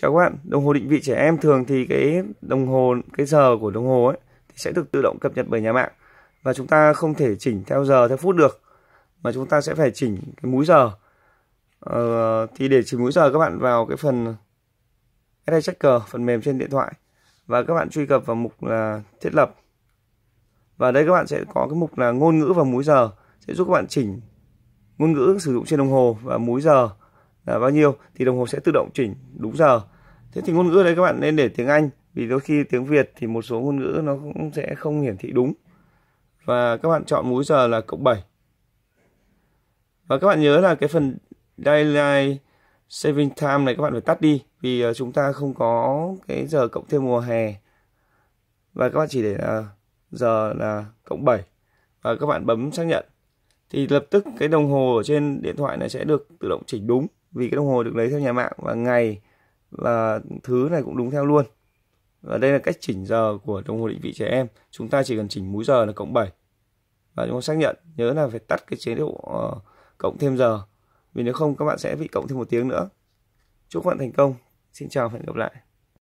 Chào các bạn, đồng hồ định vị trẻ em thường thì cái đồng hồ, cái giờ của đồng hồ ấy thì sẽ được tự động cập nhật bởi nhà mạng và chúng ta không thể chỉnh theo giờ theo phút được mà chúng ta sẽ phải chỉnh cái múi giờ. Ờ, thì để chỉnh múi giờ các bạn vào cái phần SI Checker, phần mềm trên điện thoại và các bạn truy cập vào mục là thiết lập và đây các bạn sẽ có cái mục là ngôn ngữ và múi giờ sẽ giúp các bạn chỉnh ngôn ngữ sử dụng trên đồng hồ và múi giờ là bao nhiêu thì đồng hồ sẽ tự động chỉnh đúng giờ thế thì ngôn ngữ đấy các bạn nên để tiếng Anh vì đôi khi tiếng Việt thì một số ngôn ngữ nó cũng sẽ không hiển thị đúng và các bạn chọn múi giờ là cộng 7 và các bạn nhớ là cái phần daylight saving time này các bạn phải tắt đi vì ờ, chúng ta không có cái giờ cộng thêm mùa hè và các bạn chỉ để là giờ là cộng 7 và các bạn bấm xác nhận thì lập tức cái đồng hồ ở trên điện thoại này sẽ được tự động chỉnh đúng vì cái đồng hồ được lấy theo nhà mạng và ngày và thứ này cũng đúng theo luôn và đây là cách chỉnh giờ của đồng hồ định vị trẻ em chúng ta chỉ cần chỉnh múi giờ là cộng 7 và chúng ta xác nhận nhớ là phải tắt cái chế độ uh, cộng thêm giờ vì nếu không các bạn sẽ bị cộng thêm một tiếng nữa chúc bạn thành công xin chào và hẹn gặp lại